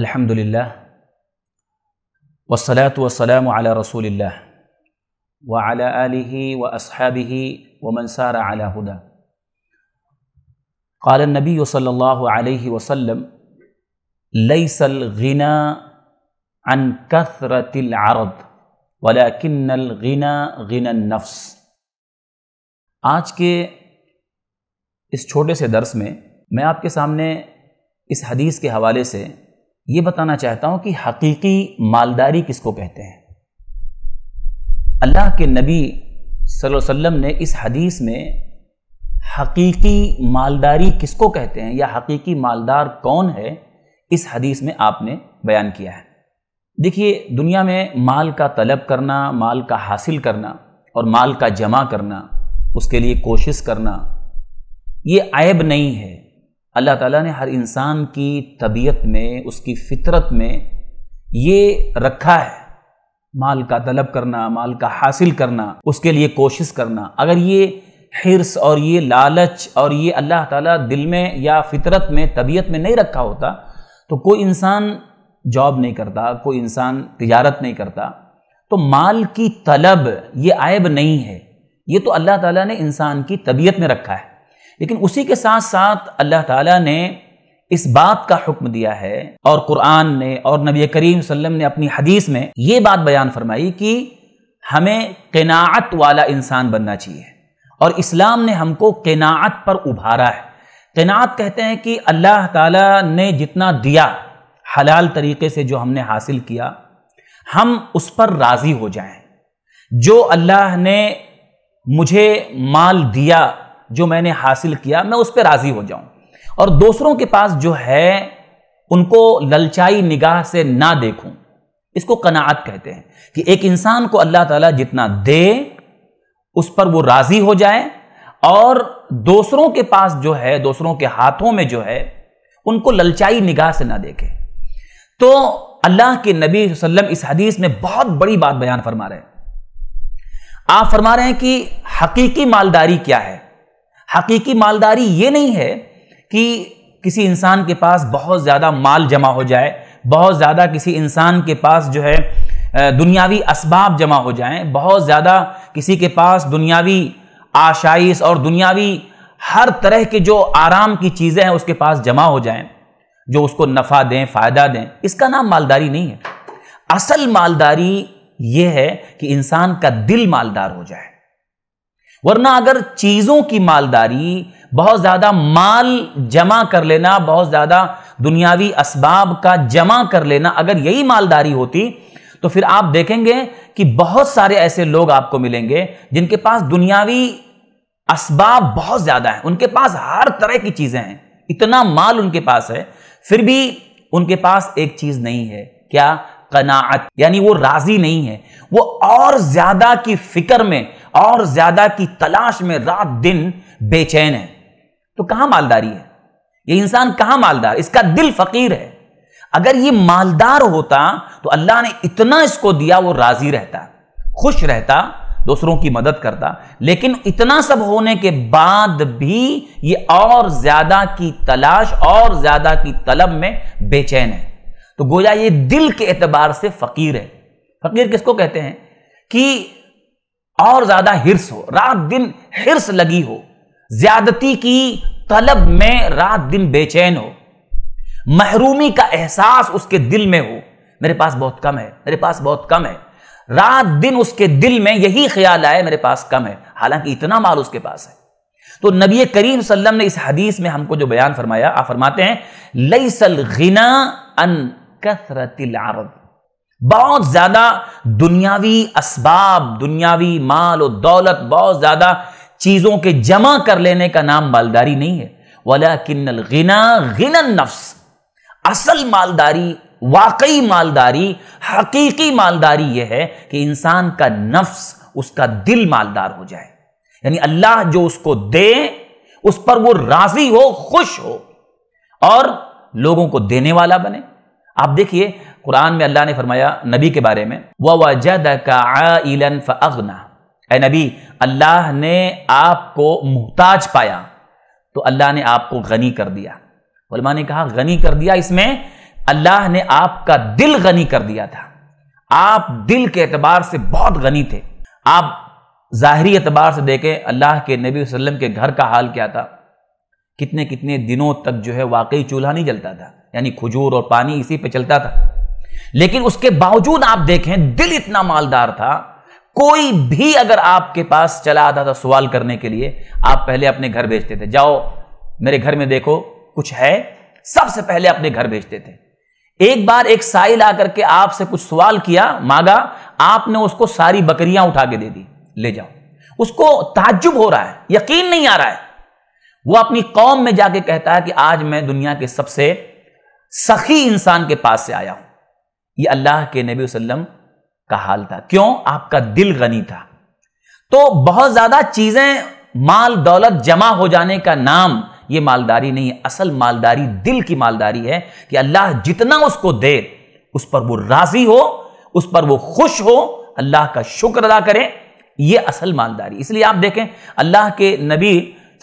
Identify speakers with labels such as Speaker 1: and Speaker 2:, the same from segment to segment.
Speaker 1: अल्हम्दुलिल्लाह वसलात वसलाम अला रसूलिल्लाह व अला आलिहि व अस्हाबिहि व मनसार अला हुदा قال النبي صلى الله عليه وسلم ليس الغنى عن كثرة العرض वलाकिन गना गना नफ्स आज के इस छोटे से दर्स में मैं आपके सामने इस हदीस के हवाले से ये बताना चाहता हूं कि हकीकी मालदारी किसको कहते हैं अल्लाह के नबी वसल्लम ने इस हदीस में हकीकी मालदारी किसको कहते हैं या हकीकी मालदार कौन है इस हदीस में आपने बयान किया है देखिए दुनिया में माल का तलब करना माल का हासिल करना और माल का जमा करना उसके लिए कोशिश करना ये ऐब नहीं है अल्लाह ताला ने हर इंसान की तबीयत में उसकी फितरत में ये रखा है माल का तलब करना माल का हासिल करना उसके लिए कोशिश करना अगर ये हिरस और ये लालच और ये अल्लाह ताला दिल में या फितरत में तबीयत में नहीं रखा होता तो कोई इंसान जॉब नहीं करता कोई इंसान तिजारत नहीं करता तो माल की तलब ये आयब नहीं है ये तो अल्लाह ताला ने इंसान की तबीयत में रखा है लेकिन उसी के साथ साथ अल्लाह ताला ने इस बात का हुक्म दिया है और कुरान ने और नबी करीम वसल्लम ने अपनी हदीस में ये बात बयान फरमाई कि हमें किनात वाला इंसान बनना चाहिए और इस्लाम ने हमको किनात पर उभारा है किनात कहते हैं कि अल्लाह ताला ने जितना दिया हलाल तरीके से जो हमने हासिल किया हम उस पर राज़ी हो जाएं जो अल्लाह ने मुझे माल दिया जो मैंने हासिल किया मैं उस पर राज़ी हो जाऊं और दूसरों के पास जो है उनको ललचाई निगाह से ना देखूं इसको कनात कहते हैं कि एक इंसान को अल्लाह ताला जितना दे उस पर वो राज़ी हो जाए और दूसरों के पास जो है दूसरों के हाथों में जो है उनको ललचाई निगाह से ना देखे तो अल्लाह के नबी वसल्लम इस हदीस में बहुत बड़ी बात बयान फरमा रहे हैं आप फरमा रहे हैं कि हकीकी मालदारी क्या है हकीकी मालदारी ये नहीं है कि किसी इंसान के पास बहुत ज़्यादा माल जमा हो जाए बहुत ज़्यादा किसी इंसान के पास जो है दुनियावी इसबाब जमा हो जाए बहुत ज़्यादा किसी के पास दुनियावी आशाइश और दुनियावी हर तरह के जो आराम की चीज़ें हैं उसके पास जमा हो जाएं जो उसको नफ़ा दें फ़ायदा दें इसका नाम मालदारी नहीं है असल मालदारी ये है कि इंसान का दिल मालदार हो जाए वरना अगर चीजों की मालदारी बहुत ज्यादा माल जमा कर लेना बहुत ज्यादा दुनियावी असबाब का जमा कर लेना अगर यही मालदारी होती तो फिर आप देखेंगे कि बहुत सारे ऐसे लोग आपको मिलेंगे जिनके पास दुनियावी असबाब बहुत ज्यादा है उनके पास हर तरह की चीजें हैं इतना माल उनके पास है फिर भी उनके पास एक चीज नहीं है क्या कनाअत यानी वो राजी नहीं है वो और ज्यादा की फिक्र में और ज्यादा की तलाश में रात दिन बेचैन है तो कहां मालदारी है ये इंसान कहां मालदार इसका दिल फकीर है अगर ये मालदार होता तो अल्लाह ने इतना इसको दिया वो राजी रहता खुश रहता दूसरों की मदद करता लेकिन इतना सब होने के बाद भी ये और ज्यादा की तलाश और ज्यादा की तलब में बेचैन है तो गोया ये दिल के एतबार से फकीर है फकीर किसको कहते हैं कि और ज्यादा हिरस हो रात दिन हिरस लगी हो ज्यादती की तलब में रात दिन बेचैन हो महरूमी का एहसास उसके दिल में हो मेरे पास बहुत कम है मेरे पास बहुत कम है रात दिन उसके दिल में यही ख्याल आए मेरे पास कम है हालांकि इतना माल उसके पास है तो नबी करीम सल्लम ने इस हदीस में हमको जो बयान फरमाया आप फरमाते हैं लई सल गिना अन कसरत बहुत ज़्यादा दुनियावी इसबाब दुनियावी माल और दौलत बहुत ज़्यादा चीज़ों के जमा कर लेने का नाम मालदारी नहीं है वाला किन्नल गिना गिनन नफ्स असल मालदारी वाकई मालदारी हकीकी मालदारी यह है कि इंसान का नफ्स उसका दिल मालदार हो जाए यानी अल्लाह जो उसको दे उस पर वो राजी हो खुश हो और लोगों को देने वाला बने आप देखिए कुरान में अल्लाह ने फरमाया नबी के बारे में वजन फ़ना ए नबी अल्लाह ने आपको मोहताज पाया तो अल्लाह ने आपको गनी कर दिया ने कहा गनी कर दिया इसमें अल्लाह ने आपका दिल गनी कर दिया था आप दिल के एतबार से बहुत गनी थे आप ज़ाहरी एतबार से देखें अल्लाह के नबी वसल्लम के घर का हाल क्या था कितने कितने दिनों तक जो है वाकई चूल्हा नहीं जलता था यानी खजूर और पानी इसी पे चलता था लेकिन उसके बावजूद आप देखें दिल इतना मालदार था कोई भी अगर आपके पास चला आता था सवाल करने के लिए आप पहले अपने घर भेजते थे जाओ मेरे घर में देखो कुछ है सबसे पहले अपने घर भेजते थे एक बार एक साइल आकर के आपसे कुछ सवाल किया मांगा आपने उसको सारी बकरियां उठा के दे दी ले जाओ उसको ताज्जुब हो रहा है यकीन नहीं आ रहा है वो अपनी कौम में जाके कहता है कि आज मैं दुनिया के सबसे सखी इंसान के पास से आया हूं ये अल्लाह के नबी वसल्लम का हाल था क्यों आपका दिल गनी था तो बहुत ज्यादा चीजें माल दौलत जमा हो जाने का नाम ये मालदारी नहीं है असल मालदारी दिल की मालदारी है कि अल्लाह जितना उसको दे उस पर वो राजी हो उस पर वो खुश हो अल्लाह का शुक्र अदा करें ये असल मालदारी इसलिए आप देखें अल्लाह के नबी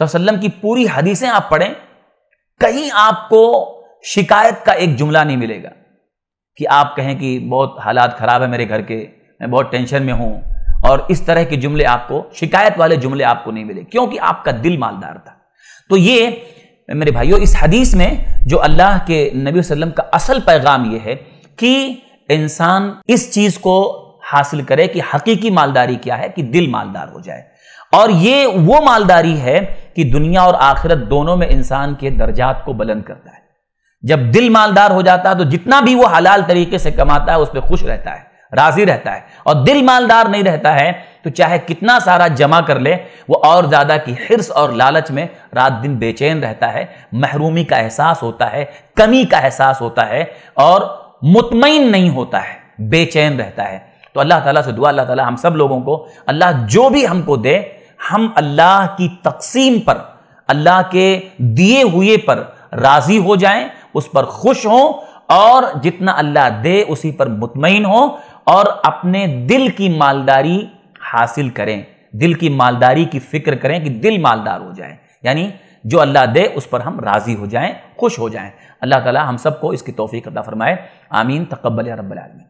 Speaker 1: वसल्लम की पूरी हदीसें आप पढ़ें कहीं आपको शिकायत का एक जुमला नहीं मिलेगा कि आप कहें कि बहुत हालात ख़राब है मेरे घर के मैं बहुत टेंशन में हूँ और इस तरह के जुमले आपको शिकायत वाले जुमले आपको नहीं मिले क्योंकि आपका दिल मालदार था तो ये मेरे भाइयों इस हदीस में जो अल्लाह के नबी वसल्लम का असल पैगाम ये है कि इंसान इस चीज़ को हासिल करे कि हकीकी मालदारी क्या है कि दिल मालदार हो जाए और ये वो मालदारी है कि दुनिया और आखिरत दोनों में इंसान के दर्जात को बुलंद करता है जब दिल मालदार हो जाता है तो जितना भी वो हलाल तरीके से कमाता है उस पर खुश रहता है राजी रहता है और दिल मालदार नहीं रहता है तो चाहे कितना सारा जमा कर ले वो और ज़्यादा की हिरस और लालच में रात दिन बेचैन रहता है महरूमी का एहसास होता है कमी का एहसास होता है और मुतमिन नहीं होता है बेचैन रहता है तो अल्लाह ताला से दुआ अल्लाह ताला हम सब लोगों को अल्लाह जो भी हमको दे हम अल्लाह की तकसीम पर अल्लाह के दिए हुए पर राज़ी हो जाएं उस पर खुश हों और जितना अल्लाह दे उसी पर मुतमिन हो और अपने दिल की मालदारी हासिल करें दिल की मालदारी की फिक्र करें कि दिल मालदार हो जाए यानी जो अल्लाह दे उस पर हम राज़ी हो जाएं खुश हो जाएं अल्लाह ताला हम सबको इसकी तोफ़ी अदा फरमाए आमीन तकबल रबी